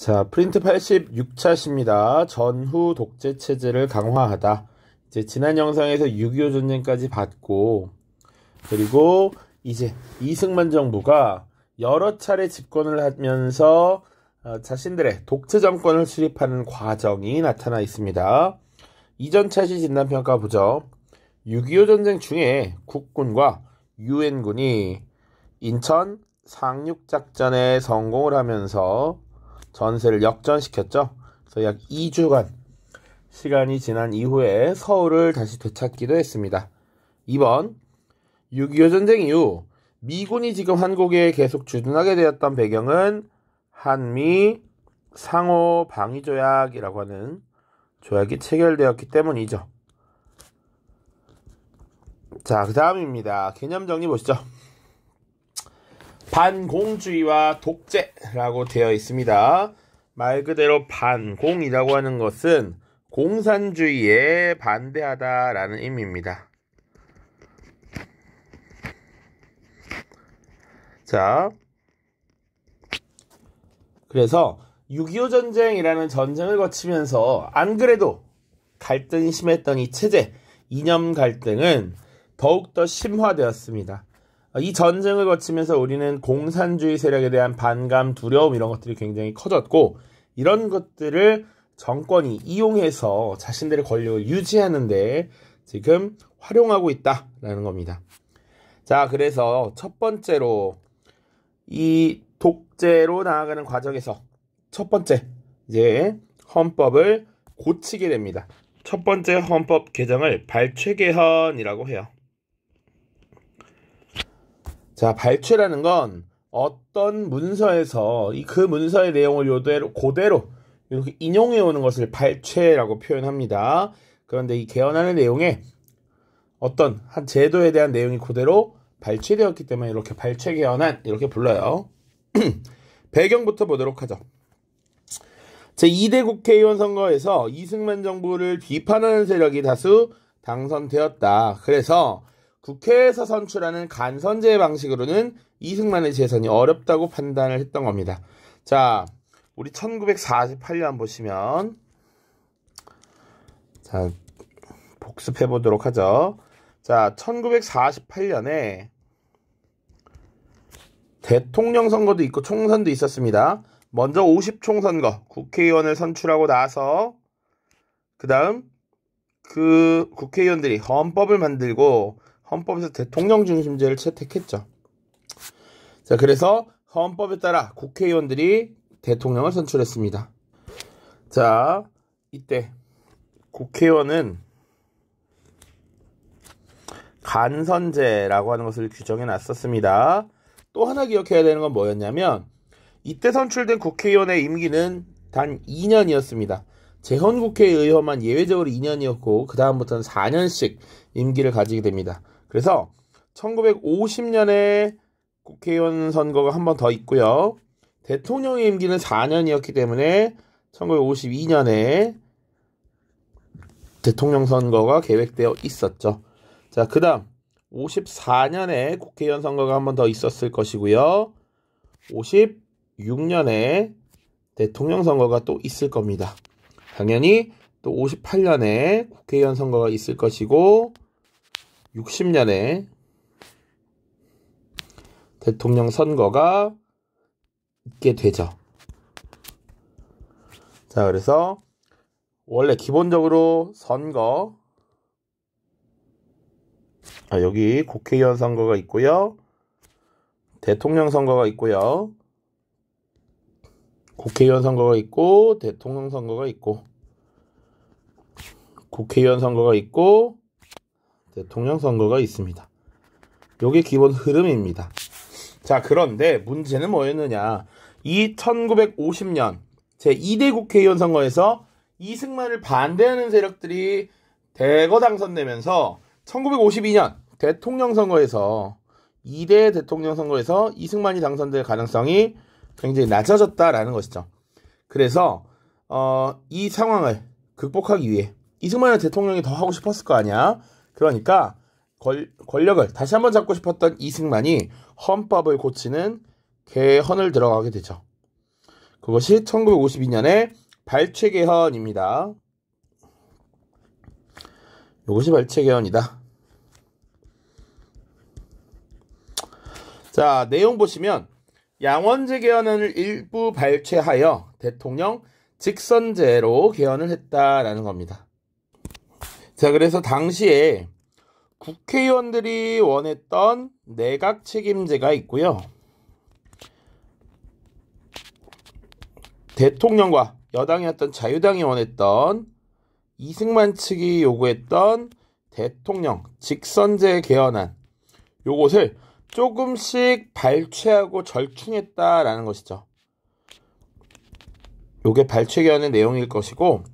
자, 프린트 86차십니다. 전후 독재 체제를 강화하다. 이제 지난 영상에서 6.25 전쟁까지 봤고, 그리고 이제 이승만 정부가 여러 차례 집권을 하면서 어, 자신들의 독재 정권을 수립하는 과정이 나타나 있습니다. 이전 차시 진단평가 보죠. 6.25 전쟁 중에 국군과 유엔군이 인천 상륙작전에 성공을 하면서 전세를 역전시켰죠. 그래서 약 2주간 시간이 지난 이후에 서울을 다시 되찾기도 했습니다. 2번 6.25 전쟁 이후 미군이 지금 한국에 계속 주둔하게 되었던 배경은 한미 상호 방위 조약이라고 하는 조약이 체결되었기 때문이죠. 자, 그 다음입니다. 개념 정리 보시죠. 반공주의와 독재라고 되어 있습니다. 말 그대로 반공이라고 하는 것은 공산주의에 반대하다라는 의미입니다. 자, 그래서 6.25 전쟁이라는 전쟁을 거치면서 안 그래도 갈등이 심했던 이 체제, 이념 갈등은 더욱더 심화되었습니다. 이 전쟁을 거치면서 우리는 공산주의 세력에 대한 반감, 두려움 이런 것들이 굉장히 커졌고 이런 것들을 정권이 이용해서 자신들의 권력을 유지하는데 지금 활용하고 있다라는 겁니다. 자, 그래서 첫 번째로 이 독재로 나아가는 과정에서 첫 번째 이제 헌법을 고치게 됩니다. 첫 번째 헌법 개정을 발췌개헌이라고 해요. 자, 발췌라는 건 어떤 문서에서 이 그 문서의 내용을 요대로 고대로 이렇게 인용해 오는 것을 발췌라고 표현합니다. 그런데 이 개헌안의 내용에 어떤 한 제도에 대한 내용이 그대로 발췌되었기 때문에 이렇게 발췌 개헌안 이렇게 불러요. 배경부터 보도록 하죠. 제2대 국회의원 선거에서 이승만 정부를 비판하는 세력이 다수 당선되었다. 그래서 국회에서 선출하는 간선제 방식으로는 이승만의 재선이 어렵다고 판단을 했던 겁니다. 자, 우리 1948년 보시면 자, 복습해 보도록 하죠. 자, 1948년에 대통령 선거도 있고 총선도 있었습니다. 먼저 50총 선거, 국회의원을 선출하고 나서 그다음 그 국회의원들이 헌법을 만들고 헌법에서 대통령 중심제를 채택했죠. 자, 그래서 헌법에 따라 국회의원들이 대통령을 선출했습니다. 자, 이때 국회의원은 간선제라고 하는 것을 규정해 놨었습니다. 또 하나 기억해야 되는 건 뭐였냐면 이때 선출된 국회의원의 임기는 단 2년이었습니다. 재헌국회의원만 예외적으로 2년이었고 그 다음부터는 4년씩 임기를 가지게 됩니다. 그래서 1950년에 국회의원 선거가 한 번 더 있고요. 대통령의 임기는 4년이었기 때문에 1952년에 대통령 선거가 계획되어 있었죠. 자, 그 다음 54년에 국회의원 선거가 한 번 더 있었을 것이고요. 56년에 대통령 선거가 또 있을 겁니다. 당연히 또 58년에 국회의원 선거가 있을 것이고 60년에 대통령 선거가 있게 되죠. 자, 그래서 원래 기본적으로 선거 아, 여기 국회의원 선거가 있고요. 대통령 선거가 있고요. 국회의원 선거가 있고 대통령 선거가 있고 국회의원 선거가 있고 대통령 선거가 있습니다. 요게 기본 흐름입니다. 자, 그런데 문제는 뭐였느냐. 이 1950년 제2대 국회의원 선거에서 이승만을 반대하는 세력들이 대거 당선되면서 1952년 대통령 선거에서 2대 대통령 선거에서 이승만이 당선될 가능성이 굉장히 낮아졌다라는 것이죠. 그래서 어, 이 상황을 극복하기 위해 이승만은 대통령이 더 하고 싶었을 거 아니야. 그러니까 권, 력을 다시 한번 잡고 싶었던 이승만이 헌법을 고치는 개헌을 들어가게 되죠. 그것이 1952년의 발췌개헌입니다. 이것이 발췌개헌이다. 자, 내용 보시면 양원제 개헌을 일부 발췌하여 대통령 직선제로 개헌을 했다라는 겁니다. 자, 그래서 당시에 국회의원들이 원했던 내각 책임제가 있고요. 대통령과 여당이었던 자유당이 원했던 이승만 측이 요구했던 대통령 직선제 개헌안 요것을 조금씩 발췌하고 절충했다라는 것이죠. 요게 발췌 개헌의 내용일 것이고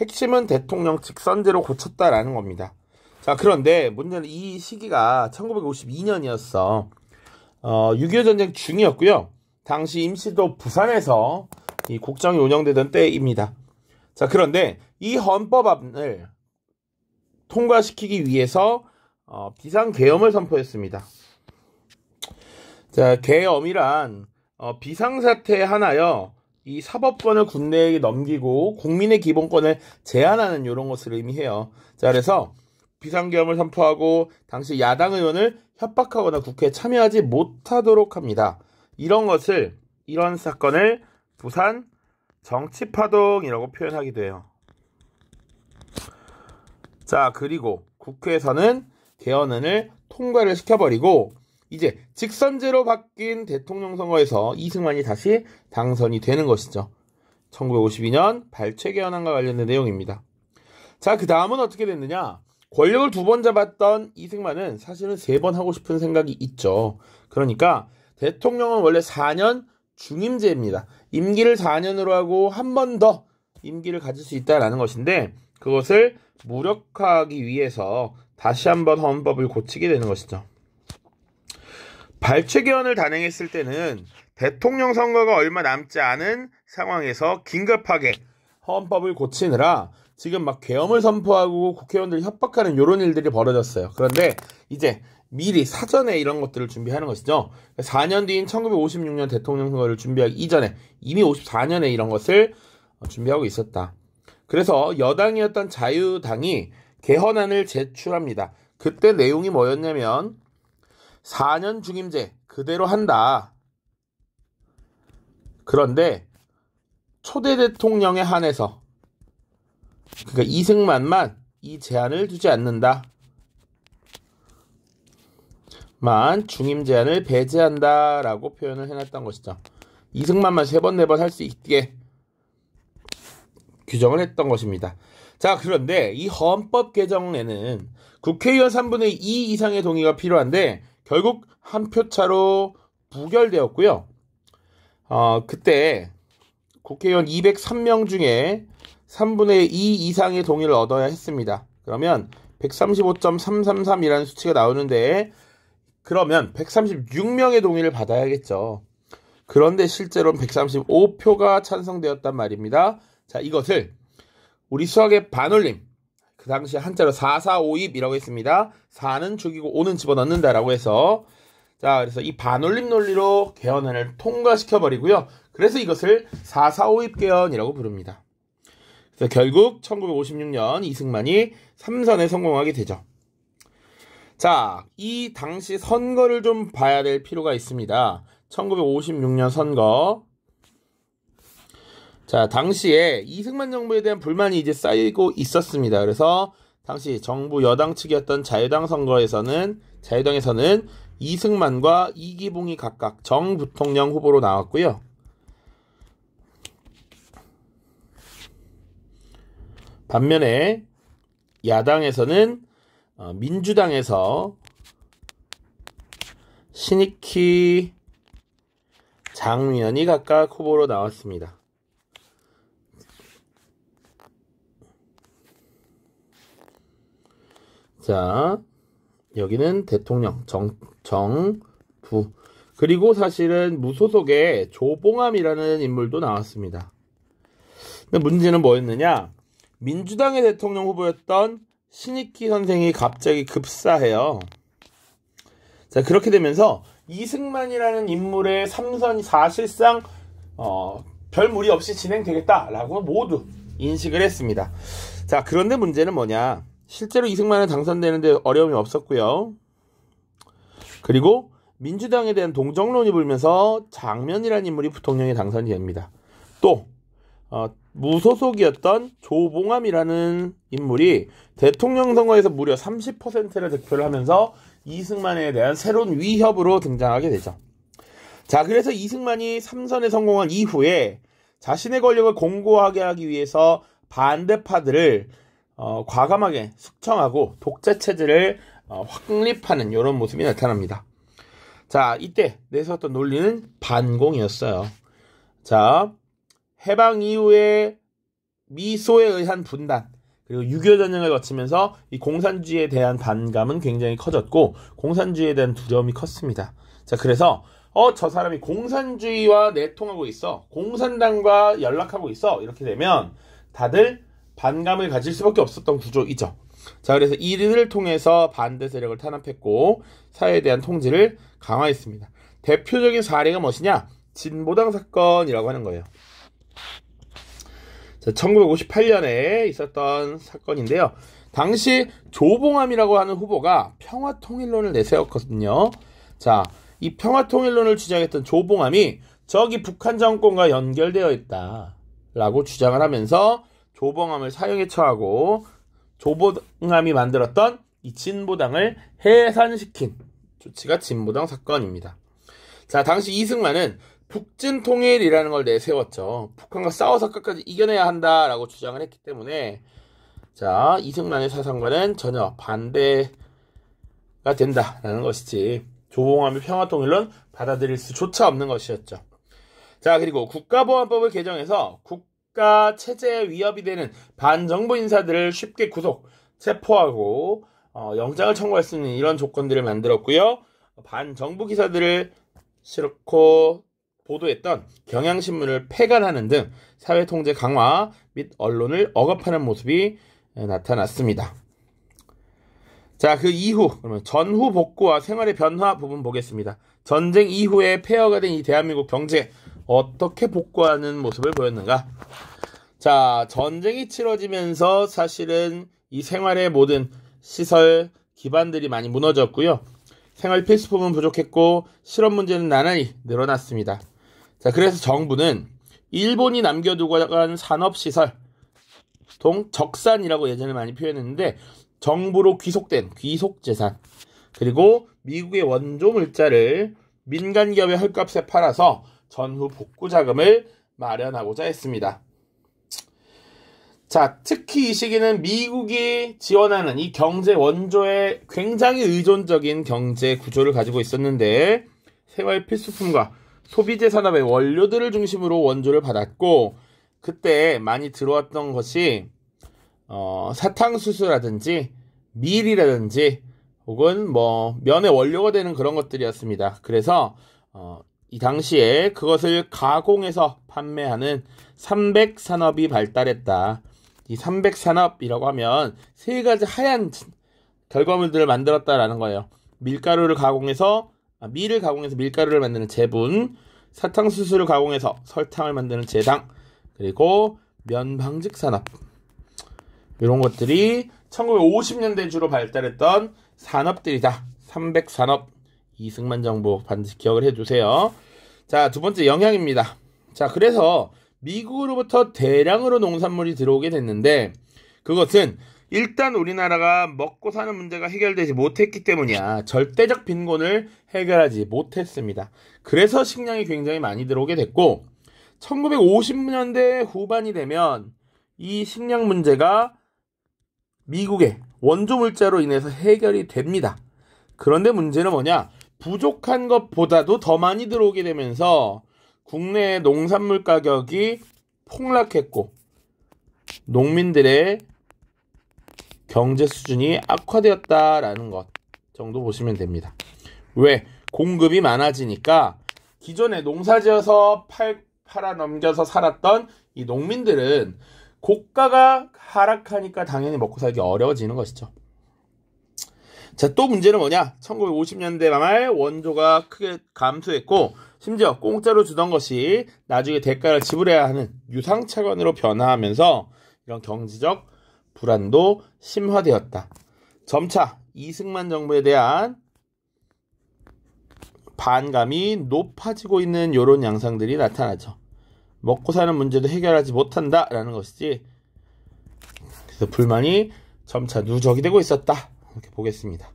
핵심은 대통령 직선제로 고쳤다라는 겁니다. 자, 그런데 문제는 이 시기가 1952년이었어. 어, 6.25 전쟁 중이었고요. 당시 임시도 부산에서 이 국정이 운영되던 때입니다. 자, 그런데 이 헌법안을 통과시키기 위해서 어, 비상 계엄을 선포했습니다. 자, 계엄이란 어, 비상사태 하나요. 이 사법권을 국내에 넘기고 국민의 기본권을 제한하는 이런 것을 의미해요. 자, 그래서 비상계엄을 선포하고 당시 야당 의원을 협박하거나 국회에 참여하지 못하도록 합니다. 이런 것을 이런 사건을 부산 정치파동이라고 표현하기도 해요. 자, 그리고 국회에서는 개헌안을 통과를 시켜버리고 이제 직선제로 바뀐 대통령 선거에서 이승만이 다시 당선이 되는 것이죠. 1952년 발췌 개헌안과 관련된 내용입니다. 자, 그 다음은 어떻게 됐느냐? 권력을 두 번 잡았던 이승만은 사실은 세 번 하고 싶은 생각이 있죠. 그러니까 대통령은 원래 4년 중임제입니다. 임기를 4년으로 하고 한 번 더 임기를 가질 수 있다라는 것인데 그것을 무력화하기 위해서 다시 한 번 헌법을 고치게 되는 것이죠. 발췌견을 단행했을 때는 대통령 선거가 얼마 남지 않은 상황에서 긴급하게 헌법을 고치느라 지금 막 계엄을 선포하고 국회의원들 협박하는 이런 일들이 벌어졌어요. 그런데 이제 미리 사전에 이런 것들을 준비하는 것이죠. 4년 뒤인 1956년 대통령 선거를 준비하기 이전에 이미 54년에 이런 것을 준비하고 있었다. 그래서 여당이었던 자유당이 개헌안을 제출합니다. 그때 내용이 뭐였냐면 4년 중임제 그대로 한다. 그런데 초대 대통령에 한해서 그러니까 이승만만 이제안을 두지 않는다. 만 중임 제안을 배제한다라고 표현을 해놨던 것이죠. 이승만만 세번네 번 할 수 있게 규정을 했던 것입니다. 자 그런데 이 헌법 개정에는 국회의원 3분의 2 이상의 동의가 필요한데 결국 한 표 차로 부결되었고요. 어, 그때 국회의원 203명 중에 3분의 2 이상의 동의를 얻어야 했습니다. 그러면 135.333이라는 수치가 나오는데 그러면 136명의 동의를 받아야겠죠. 그런데 실제로는 135표가 찬성되었단 말입니다. 자, 이것을 우리 수학의 반올림 그 당시 한자로 4452이라고 했습니다. 4는 죽이고 5는 집어넣는다라고 해서 자, 그래서 이 반올림 논리로 개헌안을 통과시켜 버리고요. 그래서 이것을 4452 개헌이라고 부릅니다. 그래서 결국 1956년 이승만이 3선에 성공하게 되죠. 자, 이 당시 선거를 좀 봐야 될 필요가 있습니다. 1956년 선거 자, 당시에 이승만 정부에 대한 불만이 이제 쌓이고 있었습니다. 그래서 당시 정부 여당 측이었던 자유당 선거에서는 자유당에서는 이승만과 이기봉이 각각 정 부통령 후보로 나왔고요. 반면에 야당에서는 어, 민주당에서 신익희 장미연이 각각 후보로 나왔습니다. 자, 여기는 대통령, 정, 정부. 그리고 사실은 무소속의 조봉암이라는 인물도 나왔습니다. 근데 문제는 뭐였느냐? 민주당의 대통령 후보였던 신익희 선생이 갑자기 급사해요. 자, 그렇게 되면서 이승만이라는 인물의 삼선이 사실상 어, 별 무리 없이 진행되겠다라고 모두 인식을 했습니다. 자, 그런데 문제는 뭐냐? 실제로 이승만은 당선되는데 어려움이 없었고요. 그리고 민주당에 대한 동정론이 불면서 장면이라는 인물이 부통령에 당선이 됩니다. 또 어, 무소속이었던 조봉암이라는 인물이 대통령 선거에서 무려 30%를 득표를 하면서 이승만에 대한 새로운 위협으로 등장하게 되죠. 자, 그래서 이승만이 3선에 성공한 이후에 자신의 권력을 공고하게 하기 위해서 반대파들을 어, 과감하게 숙청하고 독재 체제를 어, 확립하는 이런 모습이 나타납니다. 자, 이때 내세웠던 논리는 반공이었어요. 자, 해방 이후에 미소에 의한 분단, 그리고 6.25 전쟁을 거치면서 이 공산주의에 대한 반감은 굉장히 커졌고, 공산주의에 대한 두려움이 컸습니다. 자, 그래서, 어, 저 사람이 공산주의와 내통하고 있어. 공산당과 연락하고 있어. 이렇게 되면 다들 반감을 가질 수밖에 없었던 구조이죠. 자, 그래서 이를 통해서 반대 세력을 탄압했고 사회에 대한 통제를 강화했습니다. 대표적인 사례가 무엇이냐? 진보당 사건이라고 하는 거예요. 자, 1958년에 있었던 사건인데요. 당시 조봉암이라고 하는 후보가 평화통일론을 내세웠거든요. 자, 이 평화통일론을 주장했던 조봉암이 저기 북한 정권과 연결되어 있다. 라고 주장을 하면서 조봉암을 사형에 처하고 조봉암이 만들었던 이 진보당을 해산시킨 조치가 진보당 사건입니다. 자, 당시 이승만은 북진 통일이라는 걸 내세웠죠. 북한과 싸워서 끝까지 이겨내야 한다라고 주장을 했기 때문에 자, 이승만의 사상과는 전혀 반대가 된다라는 것이지. 조봉암의 평화통일론 받아들일 수조차 없는 것이었죠. 자, 그리고 국가보안법을 개정해서 국 국가 체제에 위협이 되는 반정부 인사들을 쉽게 구속, 체포하고 어, 영장을 청구할 수 있는 이런 조건들을 만들었고요. 반정부 기사들을 싫고 보도했던 경향신문을 폐간하는 등 사회통제 강화 및 언론을 억압하는 모습이 나타났습니다. 자, 그 이후, 그러면 전후 복구와 생활의 변화 부분 보겠습니다. 전쟁 이후에 폐허가 된 이 대한민국 경제, 어떻게 복구하는 모습을 보였는가? 자, 전쟁이 치러지면서 사실은 이 생활의 모든 시설 기반들이 많이 무너졌고요. 생활 필수품은 부족했고 실험 문제는 나란히 늘어났습니다. 자, 그래서 정부는 일본이 남겨두고 간 산업시설, 동 적산이라고 예전에 많이 표현했는데 정부로 귀속된 귀속재산 그리고 미국의 원조 물자를 민간 기업의 헐값에 팔아서 전후 복구 자금을 마련하고자 했습니다. 자, 특히 이 시기는 미국이 지원하는 이 경제 원조에 굉장히 의존적인 경제 구조를 가지고 있었는데 생활 필수품과 소비재 산업의 원료들을 중심으로 원조를 받았고 그때 많이 들어왔던 것이 어, 사탕수수라든지 밀이라든지 혹은 뭐 면의 원료가 되는 그런 것들이었습니다. 그래서 어, 이 당시에 그것을 가공해서 판매하는 300 산업이 발달했다. 이300 산업이라고 하면 세 가지 하얀 결과물들을 만들었다라는 거예요. 밀가루를 가공해서 아, 밀을 가공해서 밀가루를 만드는 제분, 사탕수수를 가공해서 설탕을 만드는 제당, 그리고 면방직 산업 이런 것들이 1950년대 주로 발달했던 산업들이다. 300 산업 이승만 정부 반드시 기억을 해주세요. 자, 두 번째 영향입니다. 자, 그래서 미국으로부터 대량으로 농산물이 들어오게 됐는데 그것은 일단 우리나라가 먹고 사는 문제가 해결되지 못했기 때문이야. 절대적 빈곤을 해결하지 못했습니다. 그래서 식량이 굉장히 많이 들어오게 됐고 1950년대 후반이 되면 이 식량 문제가 미국의 원조 물자로 인해서 해결이 됩니다. 그런데 문제는 뭐냐? 부족한 것보다도 더 많이 들어오게 되면서 국내 농산물 가격이 폭락했고 농민들의 경제 수준이 악화되었다라는 것 정도 보시면 됩니다. 왜? 공급이 많아지니까 기존에 농사지어서 팔, 팔아 넘겨서 살았던 이 농민들은 고가가 하락하니까 당연히 먹고 살기 어려워지는 것이죠. 자, 또 문제는 뭐냐? 1950년대 말 원조가 크게 감소했고, 심지어 공짜로 주던 것이 나중에 대가를 지불해야 하는 유상 차관으로 변화하면서 이런 경제적 불안도 심화되었다. 점차 이승만 정부에 대한 반감이 높아지고 있는 이런 양상들이 나타나죠. 먹고 사는 문제도 해결하지 못한다라는 것이지. 그래서 불만이 점차 누적이 되고 있었다. 이렇게 보겠습니다.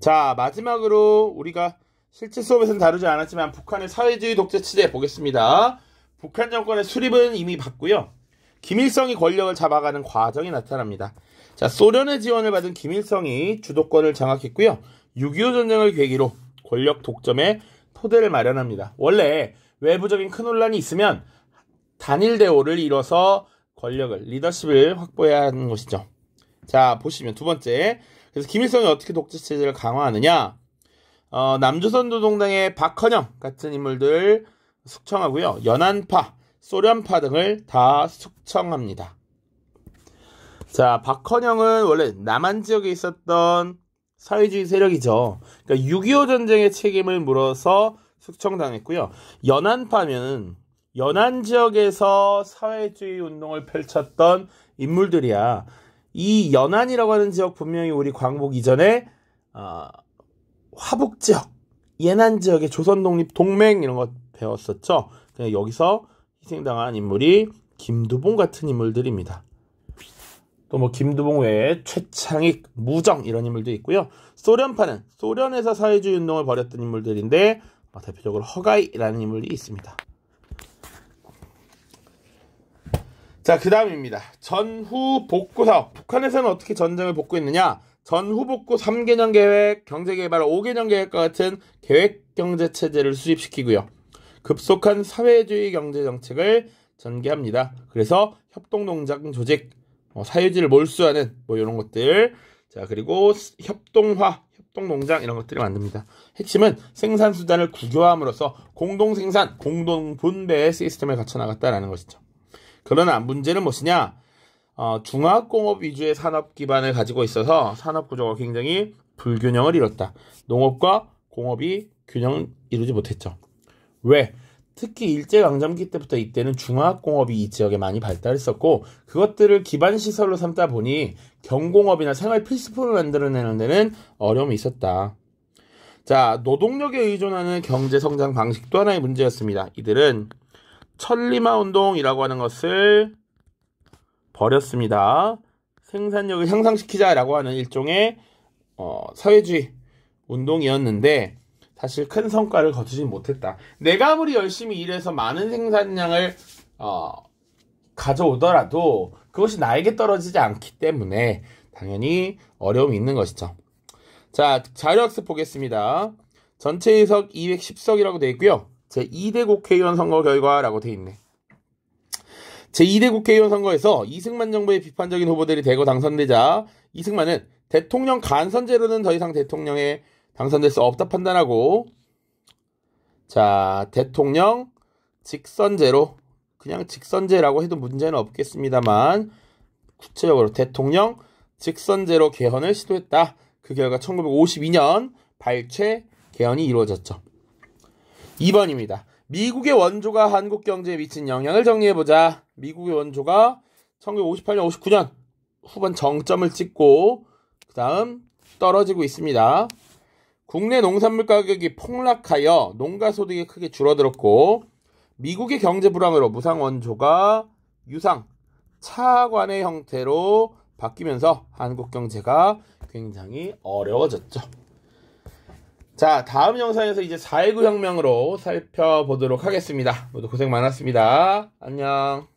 자, 마지막으로 우리가 실제 수업에서는 다루지 않았지만 북한의 사회주의 독재 체제 보겠습니다. 북한 정권의 수립은 이미 봤고요. 김일성이 권력을 잡아가는 과정이 나타납니다. 자, 소련의 지원을 받은 김일성이 주도권을 장악했고요. 6.25 전쟁을 계기로 권력 독점의 토대를 마련합니다. 원래 외부적인 큰 혼란이 있으면 단일 대오를 이뤄서 권력을, 리더십을 확보해야 하는 것이죠. 자, 보시면 두 번째. 그래서 김일성이 어떻게 독재 체제를 강화하느냐? 어, 남조선 노동당의 박헌영 같은 인물들 숙청하고요. 연안파, 소련파 등을 다 숙청합니다. 자, 박헌영은 원래 남한 지역에 있었던 사회주의 세력이죠. 그러니까 6.25 전쟁의 책임을 물어서 숙청당했고요. 연안파면 연안 지역에서 사회주의 운동을 펼쳤던 인물들이야. 이 연안이라고 하는 지역 분명히 우리 광복 이전에 어, 화북 지역, 예난 지역의 조선 독립 동맹 이런 것 배웠었죠. 여기서 희생당한 인물이 김두봉 같은 인물들입니다. 또 뭐 김두봉 외에 최창익, 무정 이런 인물도 있고요. 소련파는 소련에서 사회주의 운동을 벌였던 인물들인데 어, 대표적으로 허가이라는 인물이 있습니다. 자, 그 다음입니다. 전후 복구 사업. 북한에서는 어떻게 전쟁을 복구 했느냐? 전후 복구 3개년 계획, 경제개발 5개년 계획과 같은 계획경제체제를 수립시키고요. 급속한 사회주의 경제정책을 전개합니다. 그래서 협동농장 조직, 어, 사회주의를 몰수하는 뭐 이런 것들. 자, 그리고 협동화, 협동농장 이런 것들을 만듭니다. 핵심은 생산수단을 국유화함으로써 공동생산, 공동분배 시스템을 갖춰나갔다라는 것이죠. 그러나 문제는 무엇이냐? 어, 중화공업 위주의 산업 기반을 가지고 있어서 산업 구조가 굉장히 불균형을 이뤘다. 농업과 공업이 균형을 이루지 못했죠. 왜? 특히 일제강점기 때부터 이때는 중화학공업이 이 지역에 많이 발달했었고 그것들을 기반시설로 삼다 보니 경공업이나 생활 필수품을 만들어내는 데는 어려움이 있었다. 자, 노동력에 의존하는 경제성장 방식도 하나의 문제였습니다. 이들은 천리마 운동이라고 하는 것을 버렸습니다. 생산력을 향상시키자라고 하는 일종의 어, 사회주의 운동이었는데 사실 큰 성과를 거두지 못했다. 내가 아무리 열심히 일해서 많은 생산량을 어, 가져오더라도 그것이 나에게 떨어지지 않기 때문에 당연히 어려움이 있는 것이죠. 자, 자료학습 보겠습니다. 전체 해석 210석이라고 되어 있고요. 제2대 국회의원 선거 결과라고 돼 있네. 제2대 국회의원 선거에서 이승만 정부의 비판적인 후보들이 대거 당선되자 이승만은 대통령 간선제로는 더 이상 대통령에 당선될 수 없다 판단하고 자 대통령 직선제로 그냥 직선제라고 해도 문제는 없겠습니다만 구체적으로 대통령 직선제로 개헌을 시도했다. 그 결과 1952년 발췌 개헌이 이루어졌죠. 2번입니다. 미국의 원조가 한국 경제에 미친 영향을 정리해보자. 미국의 원조가 1958년, 59년 후반 정점을 찍고 그 다음 떨어지고 있습니다. 국내 농산물 가격이 폭락하여 농가 소득이 크게 줄어들었고 미국의 경제 불황으로 무상 원조가 유상 차관의 형태로 바뀌면서 한국 경제가 굉장히 어려워졌죠. 자, 다음 영상에서 이제 4.19 혁명으로 살펴보도록 하겠습니다. 모두 고생 많았습니다. 안녕.